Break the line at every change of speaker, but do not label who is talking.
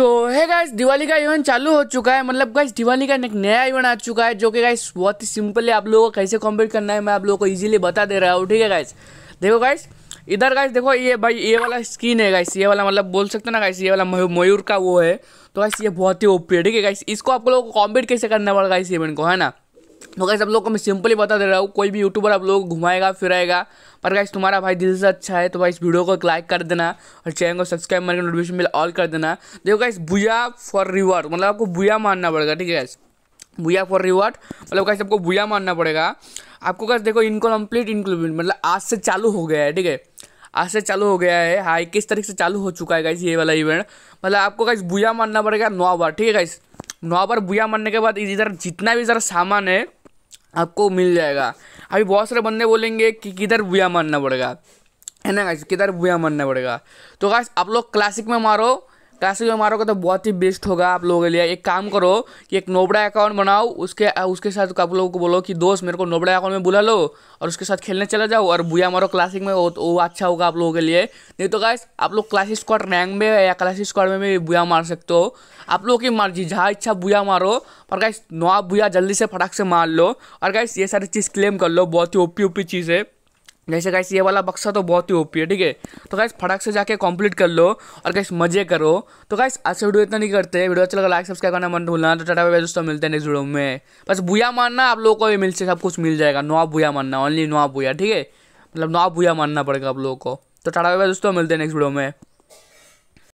तो है गाइस दिवाली का इवेंट चालू हो चुका है मतलब गाइस दिवाली का एक नया इवेंट आ चुका है जो कि गाइस बहुत ही सिंपल है आप लोगों को कैसे कॉम्पीट करना है मैं आप लोगों को इजीली बता दे रहा हूँ ठीक है गाइस देखो गाइस इधर गाइस देखो ये भाई ये वाला स्किन है गाइस ये वाला मतलब बोल सकते ना गाइस ये वाला मयूर का वो है तो गाइस ये बहुत ही ओपी है ठीक है गाइस इसको आप लोगों को कॉम्पीट कैसे करना पड़ेगा इस इवेंट को है ना तो गाइस आप लोग को मैं सिंपली बता दे रहा हूँ कोई भी यूट्यूबर आप लोग घुमाएगा फिराएगा पर गाइस तुम्हारा भाई दिल से अच्छा है तो भाई इस वीडियो को लाइक कर देना और चैनल को सब्सक्राइब करके नोटिफिकेशन बिल ऑल कर देना देखो गाइस बुया फॉर रिवॉर्ड मतलब आपको बुया मानना पड़ेगा ठीक है बुया फॉर रिवॉर्ड मतलब गाइस आपको बुया मानना पड़ेगा आपको गाइस देखो इनकम्प्लीट इनकम्प्लीट मतलब आज से चालू हो गया है ठीक है आज से चालू हो गया है हाँ इक्कीस तारीख से चालू हो चुका है गाइस ये वाला इवेंट मतलब आपको गाइस बुया मानना पड़ेगा नौ बार ठीक है गाइस नौ बार बुया मानने के बाद इधर जितना भी इधर सामान है आपको मिल जाएगा अभी बहुत सारे बंदे बोलेंगे कि किधर बुया मारना पड़ेगा है ना गाइस किधर बुया मारना पड़ेगा तो गाइस आप लोग क्लासिक में मारो क्लासिक में मारोगे तो बहुत ही बेस्ट होगा आप लोगों के लिए एक काम करो कि एक नोबड़ा अकाउंट बनाओ उसके उसके साथ आप लोगों को बोलो कि दोस्त मेरे को नोबड़ा अकाउंट में बुला लो और उसके साथ खेलने चला जाओ और बुया मारो क्लासिक में वो वो अच्छा होगा आप लोगों के लिए नहीं तो गाइस आप लोग क्लासिक स्क्वाड रैंक में या क्लासिक स्क्वाड में भी बुआ मार सकते हो आप लोगों की मर्जी जहाँ इच्छा बुया मारो पर गाइस नवा बुया जल्दी से फटाक से मार लो और गाइस ये सारी चीज़ क्लेम कर लो बहुत ही ओपी ओपी चीज़ है जैसे गाइस ये वाला बक्सा तो बहुत ही ओपी है ठीक है तो गाइस फटाक से जाके कंप्लीट कर लो और गाइस मजे करो तो गाइस आज से वीडियो इतना नहीं करते वीडियो अच्छा लगा लाइक सब्सक्राइब करना मन भूलना तो टाटा भाई दोस्तों मिलते हैं नेक्स्ट वीडियो में बस बुया मानना आप लोगों को भी मिल से सब कुछ मिल जाएगा नौ बुया मानना ओनली नौ बुया ठीक है मतलब नवा बुया मानना पड़ेगा आप लोगों को तो टाटा भाई दोस्तों मिलते हैं नेक्स्ट वीडियो में